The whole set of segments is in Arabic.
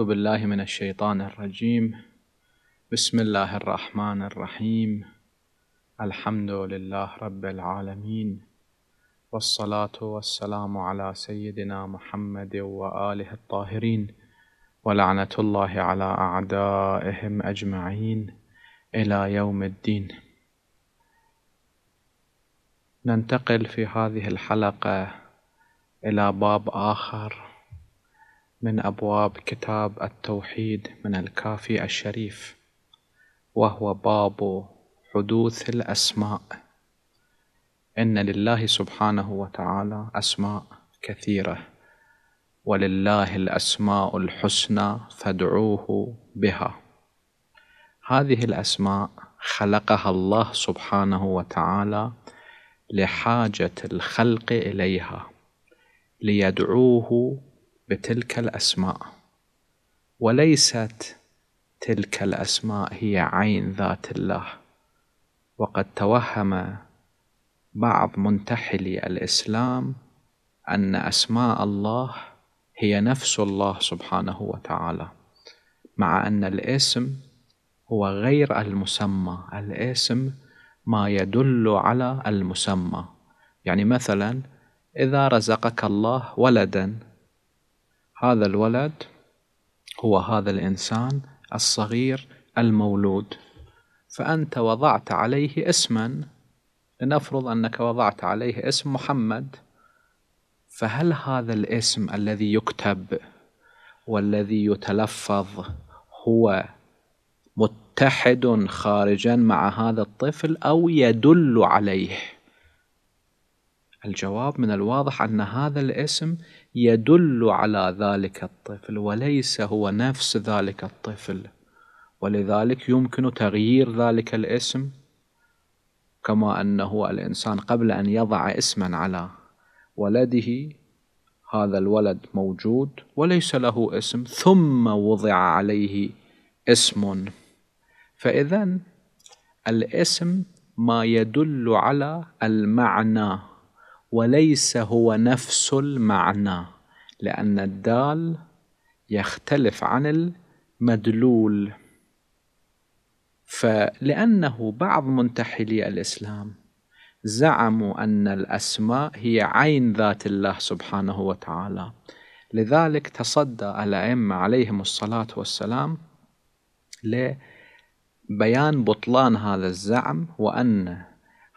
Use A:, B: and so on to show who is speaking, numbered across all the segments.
A: أعوذ بالله من الشيطان الرجيم بسم الله الرحمن الرحيم الحمد لله رب العالمين والصلاة والسلام على سيدنا محمد وآله الطاهرين ولعنة الله على أعدائهم أجمعين إلى يوم الدين ننتقل في هذه الحلقة إلى باب آخر من أبواب كتاب التوحيد من الكافي الشريف وهو باب حدوث الأسماء إن لله سبحانه وتعالى أسماء كثيرة ولله الأسماء الحسنى فادعوه بها هذه الأسماء خلقها الله سبحانه وتعالى لحاجة الخلق إليها ليدعوه بتلك الاسماء وليست تلك الاسماء هي عين ذات الله وقد توهم بعض منتحلي الاسلام ان اسماء الله هي نفس الله سبحانه وتعالى مع ان الاسم هو غير المسمى الاسم ما يدل على المسمى يعني مثلا اذا رزقك الله ولدا هذا الولد هو هذا الإنسان الصغير المولود فأنت وضعت عليه اسما لنفرض أنك وضعت عليه اسم محمد فهل هذا الاسم الذي يكتب والذي يتلفظ هو متحد خارجا مع هذا الطفل أو يدل عليه؟ الجواب من الواضح أن هذا الاسم يدل على ذلك الطفل وليس هو نفس ذلك الطفل ولذلك يمكن تغيير ذلك الاسم كما أنه الإنسان قبل أن يضع اسما على ولده هذا الولد موجود وليس له اسم ثم وضع عليه اسم فإذا الاسم ما يدل على المعنى وليس هو نفس المعنى لأن الدال يختلف عن المدلول فلأنه بعض منتحلي الإسلام زعموا أن الأسماء هي عين ذات الله سبحانه وتعالى لذلك تصدى الأئمة عليهم الصلاة والسلام لبيان بطلان هذا الزعم وأن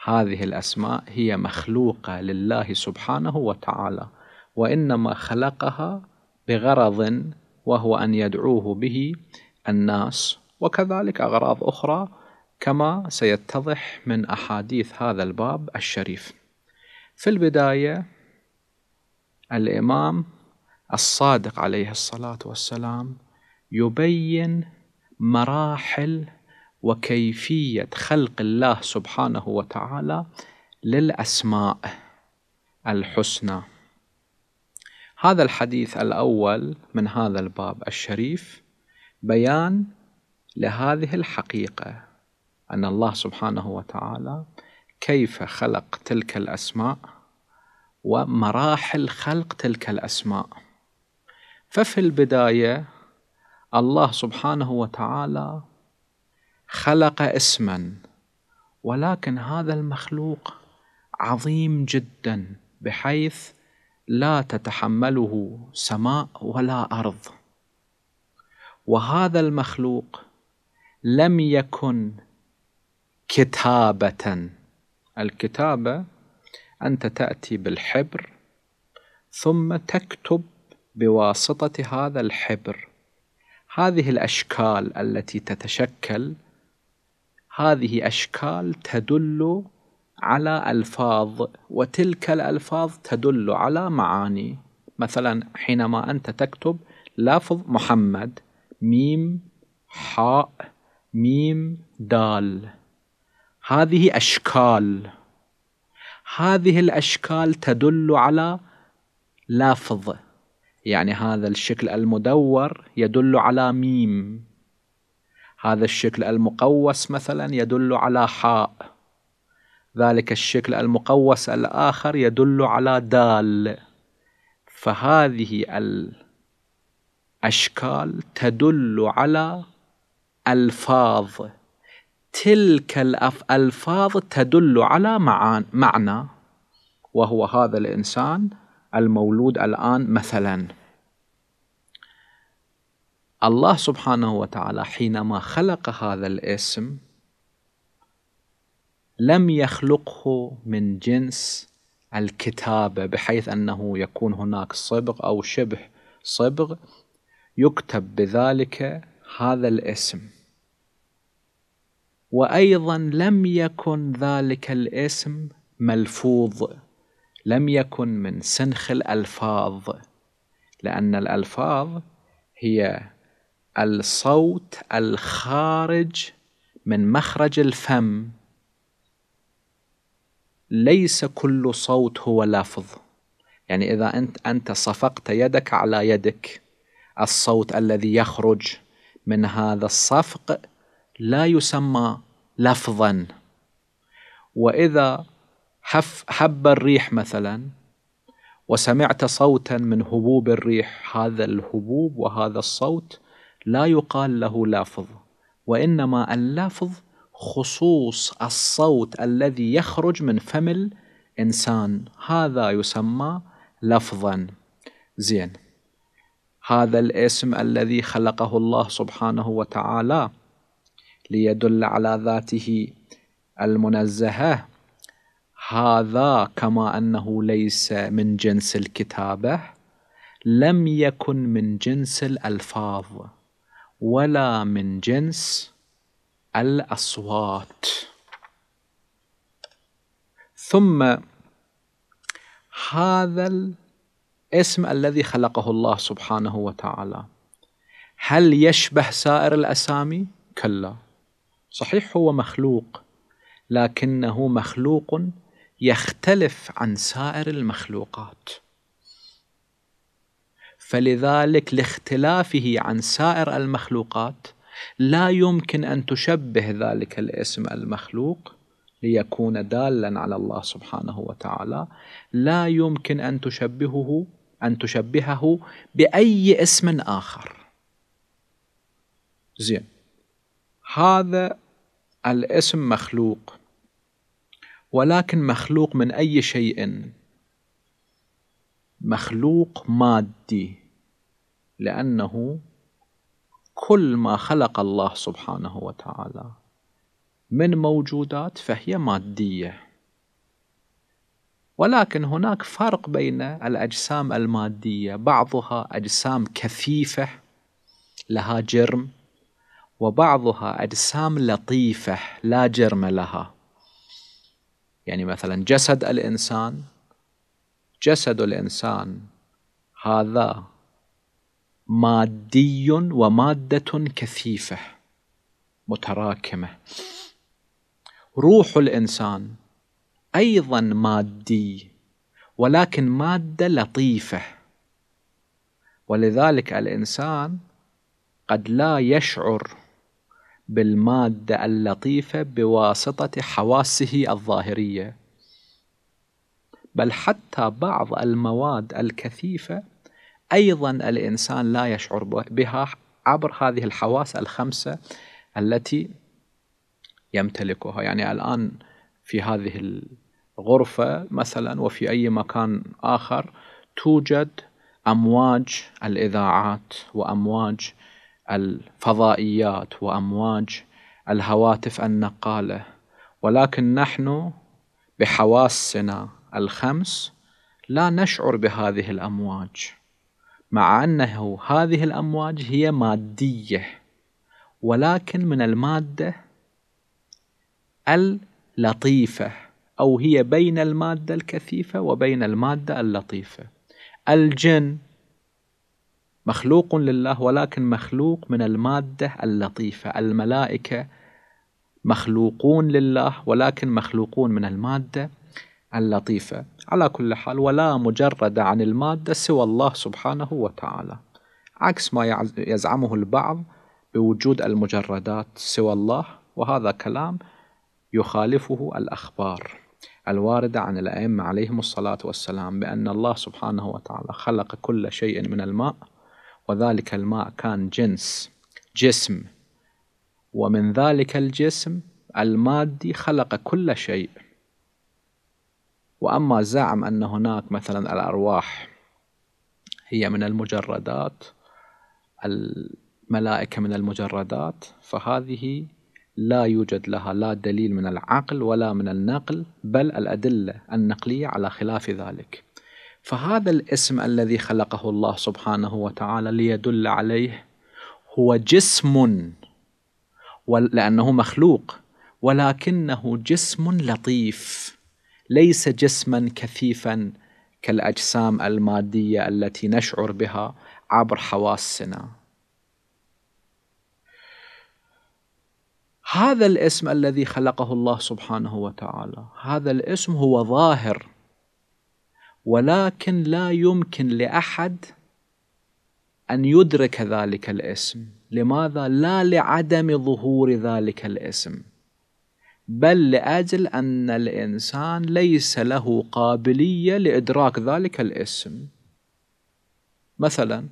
A: هذه الأسماء هي مخلوقة لله سبحانه وتعالى وإنما خلقها بغرض وهو أن يدعوه به الناس وكذلك أغراض أخرى كما سيتضح من أحاديث هذا الباب الشريف في البداية الإمام الصادق عليه الصلاة والسلام يبين مراحل وكيفية خلق الله سبحانه وتعالى للأسماء الحسنى هذا الحديث الأول من هذا الباب الشريف بيان لهذه الحقيقة أن الله سبحانه وتعالى كيف خلق تلك الأسماء ومراحل خلق تلك الأسماء ففي البداية الله سبحانه وتعالى خلق اسما ولكن هذا المخلوق عظيم جدا بحيث لا تتحمله سماء ولا ارض وهذا المخلوق لم يكن كتابه الكتابه انت تاتي بالحبر ثم تكتب بواسطه هذا الحبر هذه الاشكال التي تتشكل هذه أشكال تدل على ألفاظ وتلك الألفاظ تدل على معاني مثلا حينما أنت تكتب لفظ محمد ميم حاء ميم دال هذه أشكال هذه الأشكال تدل على لفظ يعني هذا الشكل المدور يدل على ميم هذا الشكل المقوس مثلا يدل على حاء ذلك الشكل المقوس الآخر يدل على دال فهذه الأشكال تدل على ألفاظ تلك الألفاظ تدل على معنى وهو هذا الإنسان المولود الآن مثلاً الله سبحانه وتعالى حينما خلق هذا الاسم لم يخلقه من جنس الكتابة بحيث أنه يكون هناك صبغ أو شبه صبغ يكتب بذلك هذا الاسم وأيضا لم يكن ذلك الاسم ملفوظ لم يكن من سنخ الألفاظ لأن الألفاظ هي الصوت الخارج من مخرج الفم ليس كل صوت هو لفظ يعني إذا أنت أنت صفقت يدك على يدك الصوت الذي يخرج من هذا الصفق لا يسمى لفظا وإذا حف حب الريح مثلا وسمعت صوتا من هبوب الريح هذا الهبوب وهذا الصوت لا يقال له لافظ وإنما اللافظ خصوص الصوت الذي يخرج من فم الإنسان هذا يسمى لفظا زين هذا الاسم الذي خلقه الله سبحانه وتعالى ليدل على ذاته المنزهة هذا كما أنه ليس من جنس الكتابة لم يكن من جنس الألفاظ ولا من جنس الأصوات ثم هذا الاسم الذي خلقه الله سبحانه وتعالى هل يشبه سائر الأسامي؟ كلا صحيح هو مخلوق لكنه مخلوق يختلف عن سائر المخلوقات فلذلك لاختلافه عن سائر المخلوقات لا يمكن ان تشبه ذلك الاسم المخلوق ليكون دالا على الله سبحانه وتعالى لا يمكن ان تشبهه ان تشبهه باي اسم اخر زين هذا الاسم مخلوق ولكن مخلوق من اي شيء مخلوق مادي لأنه كل ما خلق الله سبحانه وتعالى من موجودات فهي مادية ولكن هناك فرق بين الأجسام المادية بعضها أجسام كثيفة لها جرم وبعضها أجسام لطيفة لا جرم لها يعني مثلا جسد الإنسان جسد الإنسان هذا مادي ومادة كثيفة متراكمة روح الإنسان أيضا مادي ولكن مادة لطيفة ولذلك الإنسان قد لا يشعر بالمادة اللطيفة بواسطة حواسه الظاهرية بل حتى بعض المواد الكثيفة أيضا الإنسان لا يشعر بها عبر هذه الحواس الخمسة التي يمتلكها يعني الآن في هذه الغرفة مثلا وفي أي مكان آخر توجد أمواج الإذاعات وأمواج الفضائيات وأمواج الهواتف النقالة ولكن نحن بحواسنا الخمس لا نشعر بهذه الأمواج مع أنه هذه الأمواج هي مادية ولكن من المادة اللطيفة أو هي بين المادة الكثيفة وبين المادة اللطيفة الجن مخلوق لله ولكن مخلوق من المادة اللطيفة الملائكة مخلوقون لله ولكن مخلوقون من المادة اللطيفة على كل حال ولا مجرد عن المادة سوى الله سبحانه وتعالى عكس ما يزعمه البعض بوجود المجردات سوى الله وهذا كلام يخالفه الأخبار الواردة عن الأئمة عليهم الصلاة والسلام بأن الله سبحانه وتعالى خلق كل شيء من الماء وذلك الماء كان جنس جسم ومن ذلك الجسم المادي خلق كل شيء وأما زعم أن هناك مثلا الأرواح هي من المجردات الملائكة من المجردات فهذه لا يوجد لها لا دليل من العقل ولا من النقل بل الأدلة النقلية على خلاف ذلك فهذا الاسم الذي خلقه الله سبحانه وتعالى ليدل عليه هو جسم لأنه مخلوق ولكنه جسم لطيف ليس جسما كثيفا كالاجسام الماديه التي نشعر بها عبر حواسنا هذا الاسم الذي خلقه الله سبحانه وتعالى هذا الاسم هو ظاهر ولكن لا يمكن لاحد ان يدرك ذلك الاسم لماذا لا لعدم ظهور ذلك الاسم بل لأجل أن الإنسان ليس له قابلية لإدراك ذلك الاسم مثلا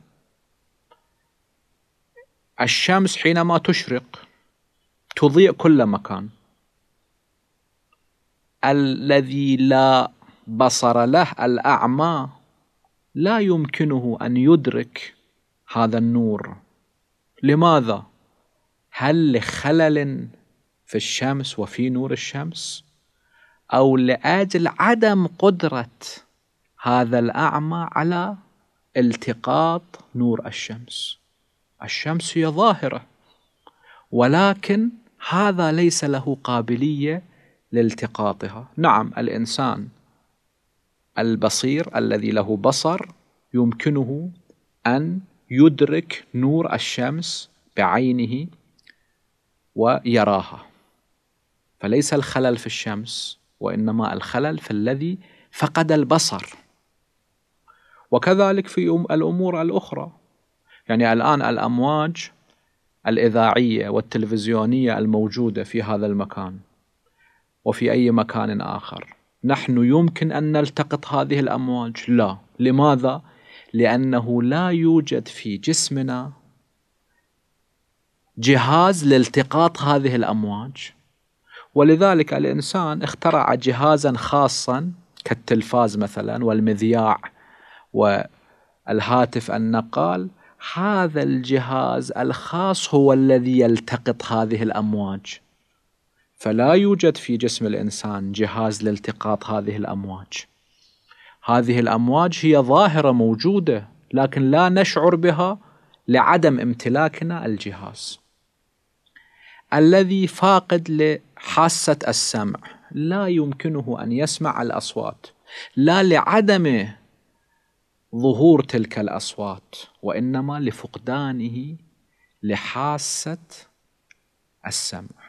A: الشمس حينما تشرق تضيء كل مكان الذي لا بصر له الأعمى لا يمكنه أن يدرك هذا النور لماذا؟ هل لخلل في الشمس وفي نور الشمس او لاجل عدم قدره هذا الاعمى على التقاط نور الشمس الشمس هي ظاهره ولكن هذا ليس له قابليه لالتقاطها نعم الانسان البصير الذي له بصر يمكنه ان يدرك نور الشمس بعينه ويراها فليس الخلل في الشمس وإنما الخلل في الذي فقد البصر وكذلك في الأمور الأخرى يعني الآن الأمواج الإذاعية والتلفزيونية الموجودة في هذا المكان وفي أي مكان آخر نحن يمكن أن نلتقط هذه الأمواج لا لماذا؟ لأنه لا يوجد في جسمنا جهاز لالتقاط هذه الأمواج ولذلك الإنسان اخترع جهازا خاصا كالتلفاز مثلا والمذياع والهاتف النقال هذا الجهاز الخاص هو الذي يلتقط هذه الأمواج فلا يوجد في جسم الإنسان جهاز لالتقاط هذه الأمواج هذه الأمواج هي ظاهرة موجودة لكن لا نشعر بها لعدم امتلاكنا الجهاز الذي فاقد لحاسة السمع لا يمكنه أن يسمع الأصوات لا لعدم ظهور تلك الأصوات وإنما لفقدانه لحاسة السمع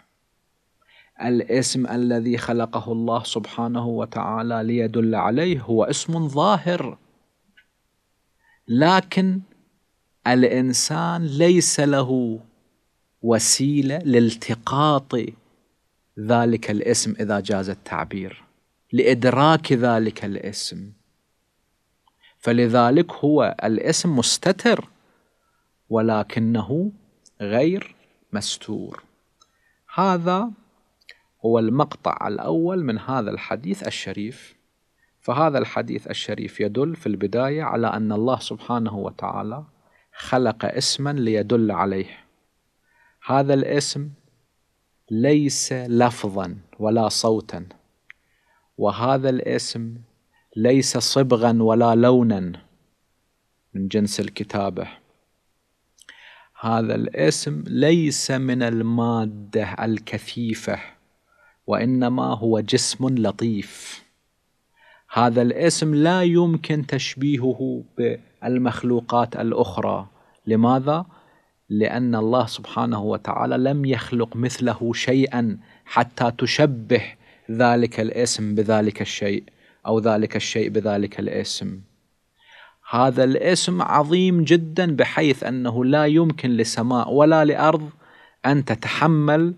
A: الاسم الذي خلقه الله سبحانه وتعالى ليدل عليه هو اسم ظاهر لكن الإنسان ليس له وسيله لالتقاط ذلك الاسم اذا جاز التعبير لادراك ذلك الاسم فلذلك هو الاسم مستتر ولكنه غير مستور هذا هو المقطع الاول من هذا الحديث الشريف فهذا الحديث الشريف يدل في البدايه على ان الله سبحانه وتعالى خلق اسما ليدل عليه هذا الاسم ليس لفظا ولا صوتا وهذا الاسم ليس صبغا ولا لونا من جنس الكتابه هذا الاسم ليس من الماده الكثيفه وانما هو جسم لطيف هذا الاسم لا يمكن تشبيهه بالمخلوقات الاخرى لماذا لأن الله سبحانه وتعالى لم يخلق مثله شيئا حتى تشبه ذلك الاسم بذلك الشيء أو ذلك الشيء بذلك الاسم هذا الاسم عظيم جدا بحيث أنه لا يمكن لسماء ولا لأرض أن تتحمل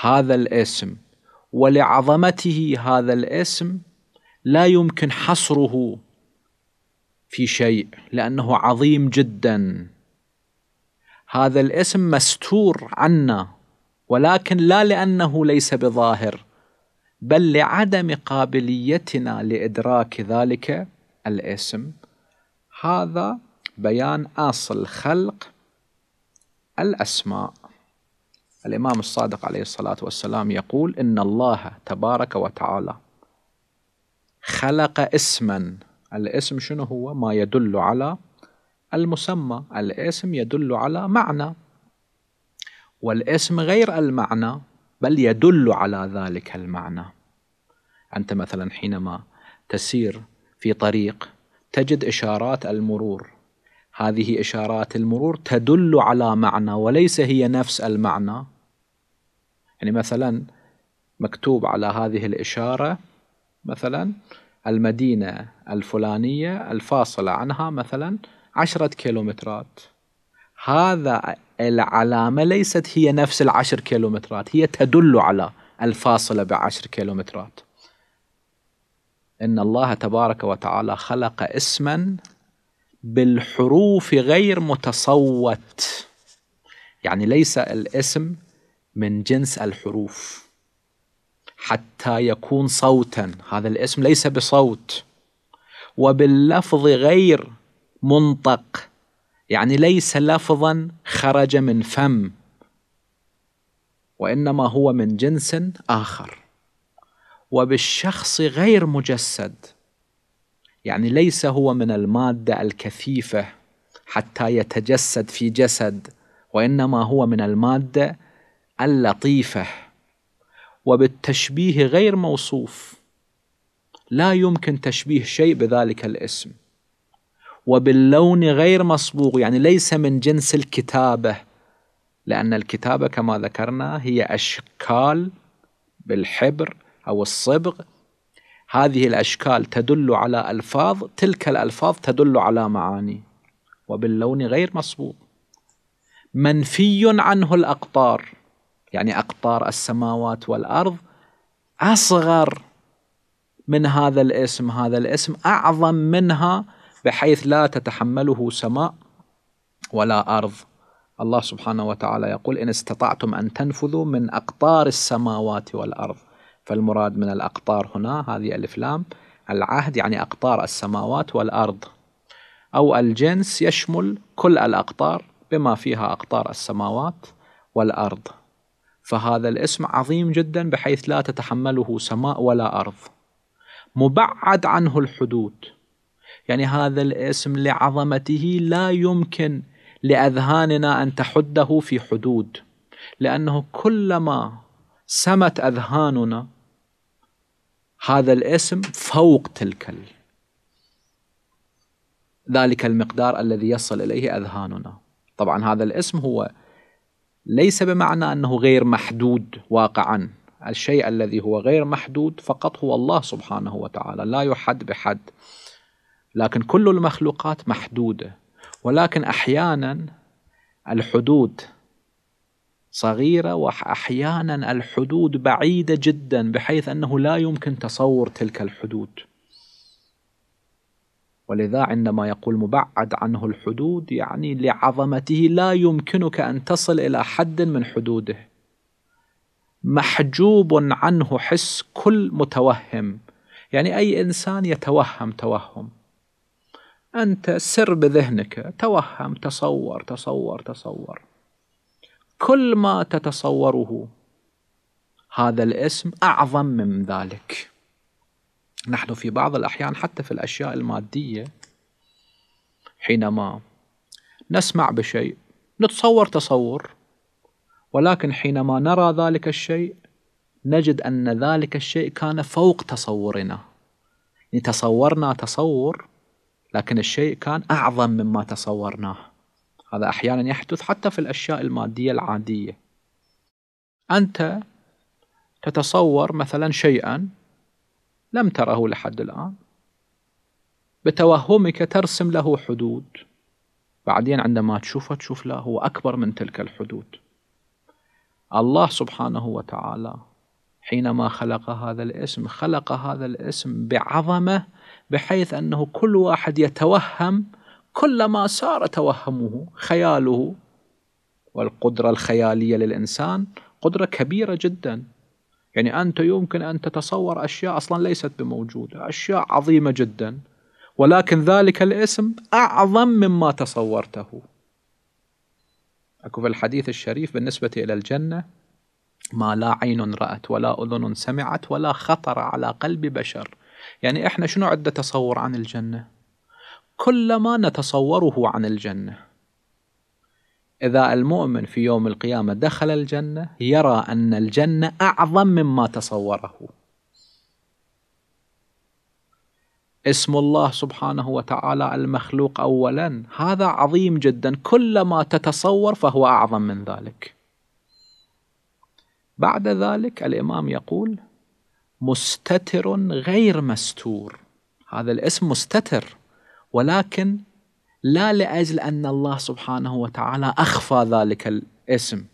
A: هذا الاسم ولعظمته هذا الاسم لا يمكن حصره في شيء لأنه عظيم جداً هذا الاسم مستور عنا ولكن لا لانه ليس بظاهر بل لعدم قابليتنا لادراك ذلك الاسم هذا بيان اصل خلق الاسماء الامام الصادق عليه الصلاه والسلام يقول ان الله تبارك وتعالى خلق اسما الاسم شنو هو ما يدل على المسمى الاسم يدل على معنى والاسم غير المعنى بل يدل على ذلك المعنى أنت مثلا حينما تسير في طريق تجد إشارات المرور هذه إشارات المرور تدل على معنى وليس هي نفس المعنى يعني مثلا مكتوب على هذه الإشارة مثلا المدينة الفلانية الفاصلة عنها مثلا عشرة كيلومترات هذا العلامة ليست هي نفس العشر كيلومترات هي تدل على الفاصلة بعشر كيلومترات إن الله تبارك وتعالى خلق اسما بالحروف غير متصوت يعني ليس الاسم من جنس الحروف حتى يكون صوتا هذا الاسم ليس بصوت وباللفظ غير منطق يعني ليس لفظا خرج من فم وانما هو من جنس اخر وبالشخص غير مجسد يعني ليس هو من الماده الكثيفه حتى يتجسد في جسد وانما هو من الماده اللطيفه وبالتشبيه غير موصوف لا يمكن تشبيه شيء بذلك الاسم وباللون غير مصبوغ يعني ليس من جنس الكتابة لأن الكتابة كما ذكرنا هي أشكال بالحبر أو الصبغ هذه الأشكال تدل على ألفاظ تلك الألفاظ تدل على معاني وباللون غير مصبوغ منفي عنه الأقطار يعني أقطار السماوات والأرض أصغر من هذا الاسم هذا الاسم أعظم منها بحيث لا تتحمله سماء ولا أرض الله سبحانه وتعالى يقول إن استطعتم أن تنفذوا من أقطار السماوات والأرض فالمراد من الأقطار هنا هذه الإفلام العهد يعني أقطار السماوات والأرض أو الجنس يشمل كل الأقطار بما فيها أقطار السماوات والأرض فهذا الاسم عظيم جدا بحيث لا تتحمله سماء ولا أرض مبعد عنه الحدود يعني هذا الاسم لعظمته لا يمكن لاذهاننا ان تحده في حدود لانه كلما سمت اذهاننا هذا الاسم فوق تلك ذلك المقدار الذي يصل اليه اذهاننا طبعا هذا الاسم هو ليس بمعنى انه غير محدود واقعا الشيء الذي هو غير محدود فقط هو الله سبحانه وتعالى لا يحد بحد لكن كل المخلوقات محدودة ولكن أحيانا الحدود صغيرة وأحيانا الحدود بعيدة جدا بحيث أنه لا يمكن تصور تلك الحدود ولذا عندما يقول مبعد عنه الحدود يعني لعظمته لا يمكنك أن تصل إلى حد من حدوده محجوب عنه حس كل متوهم يعني أي إنسان يتوهم توهم أنت سر بذهنك توهم تصور تصور تصور كل ما تتصوره هذا الاسم أعظم من ذلك نحن في بعض الأحيان حتى في الأشياء المادية حينما نسمع بشيء نتصور تصور ولكن حينما نرى ذلك الشيء نجد أن ذلك الشيء كان فوق تصورنا يعني تصورنا تصور لكن الشيء كان أعظم مما تصورناه هذا أحيانا يحدث حتى في الأشياء المادية العادية أنت تتصور مثلا شيئا لم تره لحد الآن بتوهمك ترسم له حدود بعدين عندما تشوفه تشوف لا هو أكبر من تلك الحدود الله سبحانه وتعالى حينما خلق هذا الاسم خلق هذا الاسم بعظمه بحيث أنه كل واحد يتوهم كلما صار توهمه خياله والقدرة الخيالية للإنسان قدرة كبيرة جدا يعني أنت يمكن أن تتصور أشياء أصلا ليست بموجودة أشياء عظيمة جدا ولكن ذلك الاسم أعظم مما تصورته أكو في الحديث الشريف بالنسبة إلى الجنة ما لا عين رأت ولا أذن سمعت ولا خطر على قلب بشر يعني احنا شنو عندنا تصور عن الجنه كل ما نتصوره عن الجنه اذا المؤمن في يوم القيامه دخل الجنه يرى ان الجنه اعظم مما تصوره اسم الله سبحانه وتعالى المخلوق اولا هذا عظيم جدا كل ما تتصور فهو اعظم من ذلك بعد ذلك الامام يقول مستتر غير مستور هذا الاسم مستتر ولكن لا لاجل ان الله سبحانه وتعالى اخفى ذلك الاسم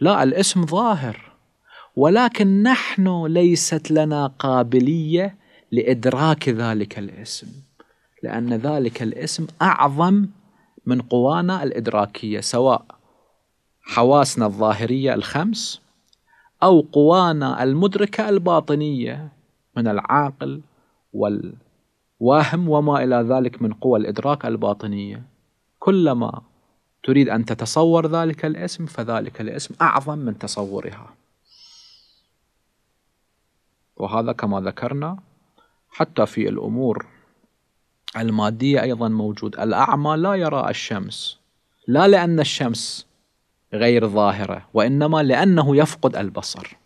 A: لا الاسم ظاهر ولكن نحن ليست لنا قابليه لادراك ذلك الاسم لان ذلك الاسم اعظم من قوانا الادراكيه سواء حواسنا الظاهريه الخمس أو قوانا المدركة الباطنية من العاقل والواهم وما إلى ذلك من قوى الإدراك الباطنية كلما تريد أن تتصور ذلك الاسم فذلك الاسم أعظم من تصورها وهذا كما ذكرنا حتى في الأمور المادية أيضا موجود الأعمى لا يرى الشمس لا لأن الشمس غير ظاهرة وإنما لأنه يفقد البصر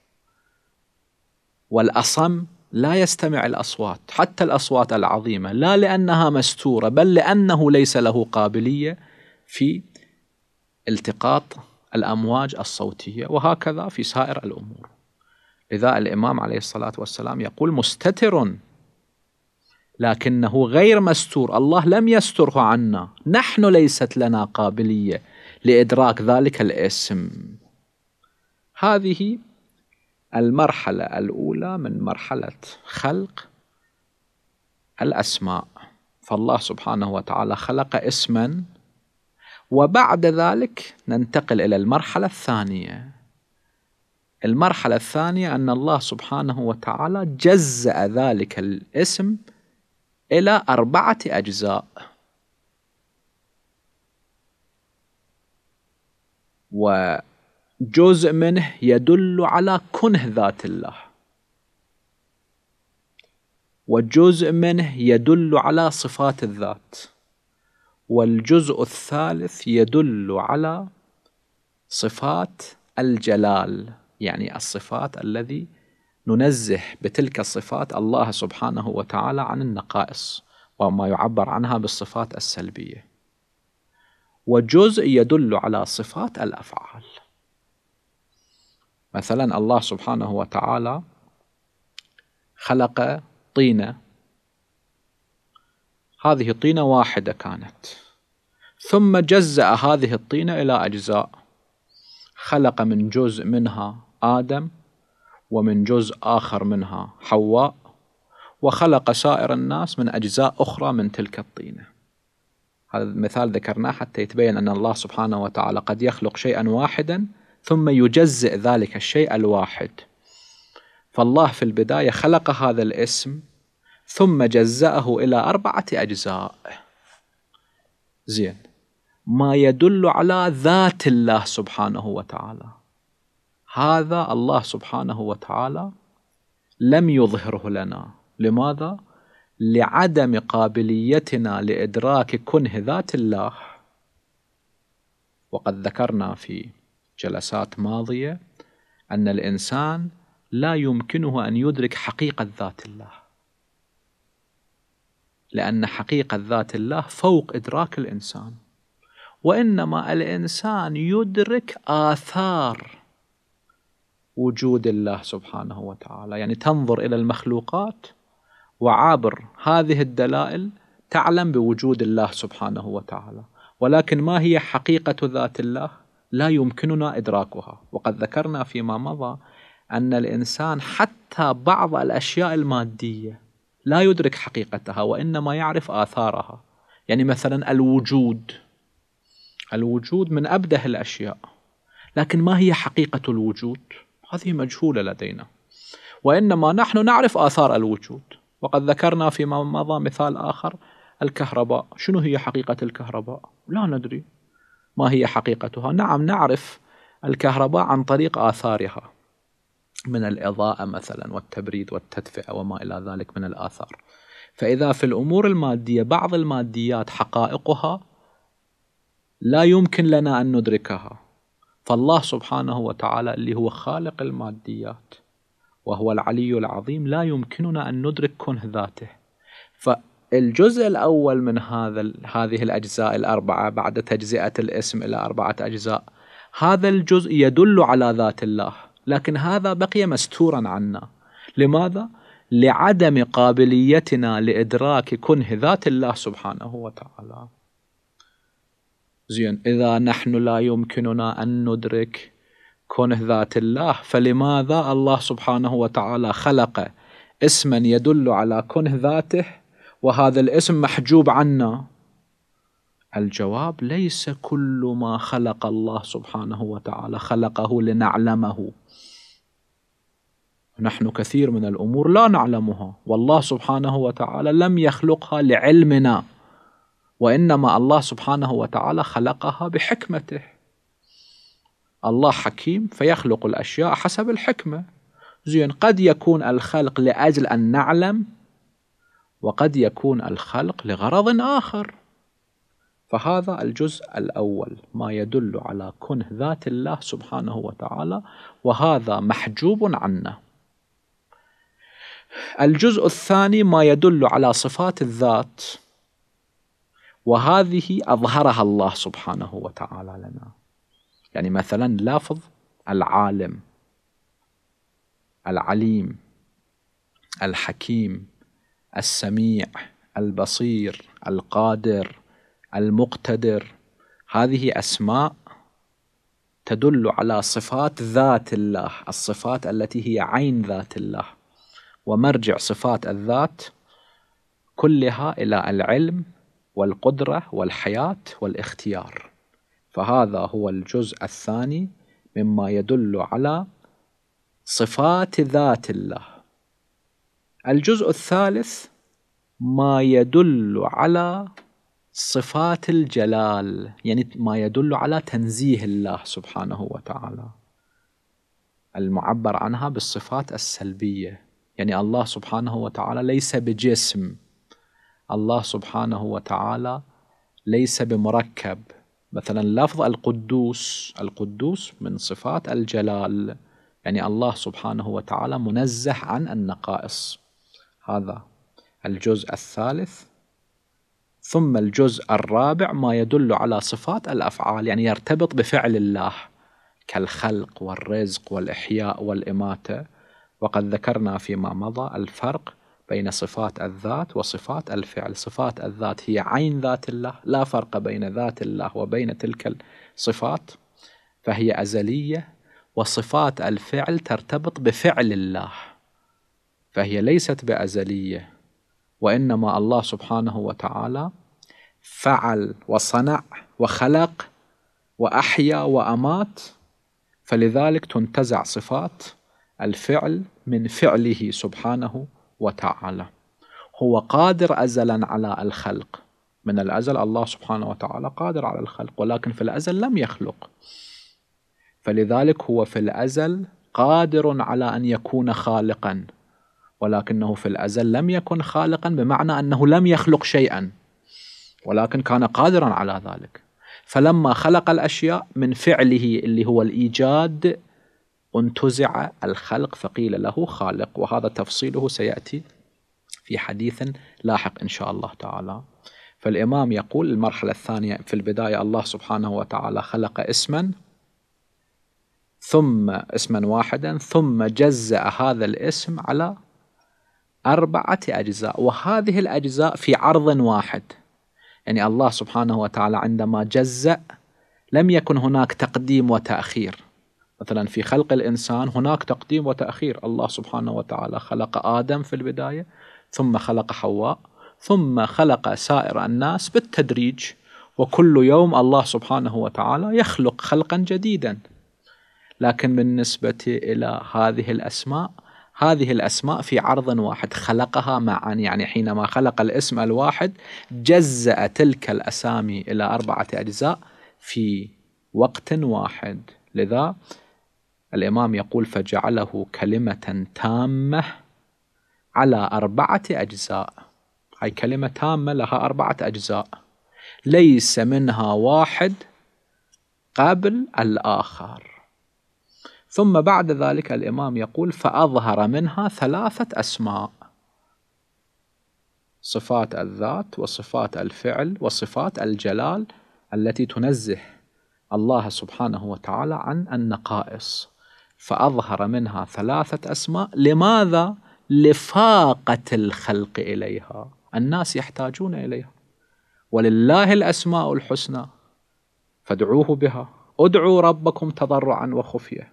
A: والأصم لا يستمع الأصوات حتى الأصوات العظيمة لا لأنها مستورة بل لأنه ليس له قابلية في التقاط الأمواج الصوتية وهكذا في سائر الأمور لذا الإمام عليه الصلاة والسلام يقول مستتر لكنه غير مستور الله لم يستره عنا نحن ليست لنا قابلية لإدراك ذلك الاسم هذه المرحلة الأولى من مرحلة خلق الأسماء فالله سبحانه وتعالى خلق اسما وبعد ذلك ننتقل إلى المرحلة الثانية المرحلة الثانية أن الله سبحانه وتعالى جزأ ذلك الاسم إلى أربعة أجزاء وجزء منه يدل على كنه ذات الله وجزء منه يدل على صفات الذات والجزء الثالث يدل على صفات الجلال يعني الصفات الذي ننزه بتلك الصفات الله سبحانه وتعالى عن النقائص وما يعبر عنها بالصفات السلبيه وجزء يدل على صفات الافعال مثلا الله سبحانه وتعالى خلق طينه هذه طينه واحده كانت ثم جزأ هذه الطينه الى اجزاء خلق من جزء منها ادم ومن جزء آخر منها حواء وخلق سائر الناس من أجزاء أخرى من تلك الطينة هذا المثال ذكرناه حتى يتبين أن الله سبحانه وتعالى قد يخلق شيئا واحدا ثم يجزئ ذلك الشيء الواحد فالله في البداية خلق هذا الاسم ثم جزأه إلى أربعة أجزاء زين ما يدل على ذات الله سبحانه وتعالى هذا الله سبحانه وتعالى لم يظهره لنا لماذا؟ لعدم قابليتنا لإدراك كنه ذات الله وقد ذكرنا في جلسات ماضية أن الإنسان لا يمكنه أن يدرك حقيقة ذات الله لأن حقيقة ذات الله فوق إدراك الإنسان وإنما الإنسان يدرك آثار وجود الله سبحانه وتعالى يعني تنظر إلى المخلوقات وعابر هذه الدلائل تعلم بوجود الله سبحانه وتعالى ولكن ما هي حقيقة ذات الله لا يمكننا إدراكها وقد ذكرنا فيما مضى أن الإنسان حتى بعض الأشياء المادية لا يدرك حقيقتها وإنما يعرف آثارها يعني مثلا الوجود الوجود من أبده الأشياء لكن ما هي حقيقة الوجود؟ هذه مجهولة لدينا وإنما نحن نعرف آثار الوجود وقد ذكرنا فيما مضى مثال آخر الكهرباء شنو هي حقيقة الكهرباء لا ندري ما هي حقيقتها نعم نعرف الكهرباء عن طريق آثارها من الإضاءة مثلا والتبريد والتدفئة وما إلى ذلك من الآثار فإذا في الأمور المادية بعض الماديات حقائقها لا يمكن لنا أن ندركها فالله سبحانه وتعالى اللي هو خالق الماديات وهو العلي العظيم لا يمكننا أن ندرك كنه ذاته فالجزء الأول من هذا هذه الأجزاء الأربعة بعد تجزئة الاسم إلى أربعة أجزاء هذا الجزء يدل على ذات الله لكن هذا بقي مستورا عنا لماذا؟ لعدم قابليتنا لإدراك كنه ذات الله سبحانه وتعالى زين إذا نحن لا يمكننا أن ندرك كنه ذات الله فلماذا الله سبحانه وتعالى خلق اسما يدل على كنه ذاته وهذا الاسم محجوب عنا الجواب ليس كل ما خلق الله سبحانه وتعالى خلقه لنعلمه نحن كثير من الامور لا نعلمها والله سبحانه وتعالى لم يخلقها لعلمنا وانما الله سبحانه وتعالى خلقها بحكمته الله حكيم فيخلق الاشياء حسب الحكمه زين قد يكون الخلق لاجل ان نعلم وقد يكون الخلق لغرض اخر فهذا الجزء الأول ما يدل على كنه ذات الله سبحانه وتعالى وهذا محجوب عنا الجزء الثاني ما يدل على صفات الذات وهذه أظهرها الله سبحانه وتعالى لنا يعني مثلا لفظ العالم العليم الحكيم السميع البصير القادر المقتدر هذه أسماء تدل على صفات ذات الله الصفات التي هي عين ذات الله ومرجع صفات الذات كلها إلى العلم والقدرة والحياة والاختيار فهذا هو الجزء الثاني مما يدل على صفات ذات الله الجزء الثالث ما يدل على صفات الجلال يعني ما يدل على تنزيه الله سبحانه وتعالى المعبر عنها بالصفات السلبيه يعني الله سبحانه وتعالى ليس بجسم الله سبحانه وتعالى ليس بمركب مثلا لفظ القدوس القدوس من صفات الجلال يعني الله سبحانه وتعالى منزه عن النقائص هذا الجزء الثالث ثم الجزء الرابع ما يدل على صفات الافعال يعني يرتبط بفعل الله كالخلق والرزق والاحياء والاماته وقد ذكرنا فيما مضى الفرق بين صفات الذات وصفات الفعل صفات الذات هي عين ذات الله لا فرق بين ذات الله وبين تلك الصفات فهي أزلية وصفات الفعل ترتبط بفعل الله فهي ليست بأزلية وإنما الله سبحانه وتعالى فعل وصنع وخلق وأحيا وأمات فلذلك تنتزع صفات الفعل من فعله سبحانه وتعالى هو قادر أزلا على الخلق من الأزل الله سبحانه وتعالى قادر على الخلق ولكن في الأزل لم يخلق فلذلك هو في الأزل قادر على أن يكون خالقا ولكنه في الأزل لم يكن خالقا بمعنى أنه لم يخلق شيئا ولكن كان قادرا على ذلك فلما خلق الأشياء من فعله اللي هو الإيجاد انتزع الخلق فقيل له خالق وهذا تفصيله سيأتي في حديث لاحق إن شاء الله تعالى فالإمام يقول المرحلة الثانية في البداية الله سبحانه وتعالى خلق اسما ثم اسما واحدا ثم جزأ هذا الاسم على أربعة أجزاء وهذه الأجزاء في عرض واحد يعني الله سبحانه وتعالى عندما جزأ لم يكن هناك تقديم وتأخير مثلا في خلق الإنسان هناك تقديم وتأخير الله سبحانه وتعالى خلق آدم في البداية ثم خلق حواء ثم خلق سائر الناس بالتدريج وكل يوم الله سبحانه وتعالى يخلق خلقا جديدا لكن بالنسبة إلى هذه الأسماء هذه الأسماء في عرض واحد خلقها معا يعني حينما خلق الاسم الواحد جزأ تلك الأسامي إلى أربعة أجزاء في وقت واحد لذا الإمام يقول فجعله كلمة تامة على أربعة أجزاء هاي كلمة تامة لها أربعة أجزاء ليس منها واحد قبل الآخر ثم بعد ذلك الإمام يقول فأظهر منها ثلاثة أسماء صفات الذات وصفات الفعل وصفات الجلال التي تنزه الله سبحانه وتعالى عن النقائص فأظهر منها ثلاثة أسماء لماذا؟ لفاقة الخلق إليها الناس يحتاجون إليها ولله الأسماء الحسنى فادعوه بها ادعوا ربكم تضرعا وخفيه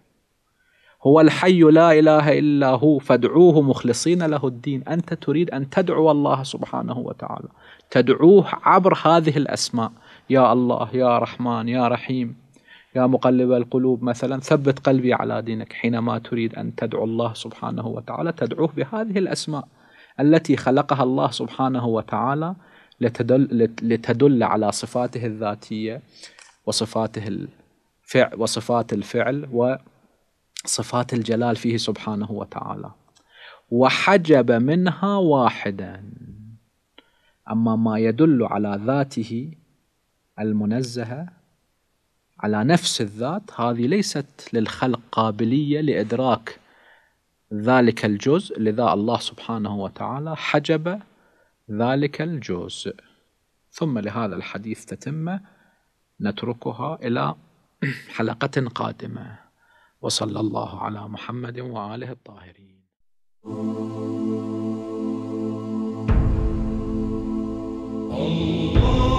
A: هو الحي لا اله الا هو فادعوه مخلصين له الدين انت تريد ان تدعو الله سبحانه وتعالى تدعوه عبر هذه الاسماء يا الله يا رحمن يا رحيم يا مقلب القلوب مثلا ثبت قلبي على دينك حينما تريد أن تدعو الله سبحانه وتعالى تدعوه بهذه الأسماء التي خلقها الله سبحانه وتعالى لتدل, لتدل على صفاته الذاتية وصفاته الفعل وصفات الفعل وصفات الجلال فيه سبحانه وتعالى وحجب منها واحدا أما ما يدل على ذاته المنزهة على نفس الذات هذه ليست للخلق قابلية لإدراك ذلك الجزء لذا الله سبحانه وتعالى حجب ذلك الجزء ثم لهذا الحديث تتمة نتركها إلى حلقة قادمة وصلى الله على محمد وآله الطاهرين الله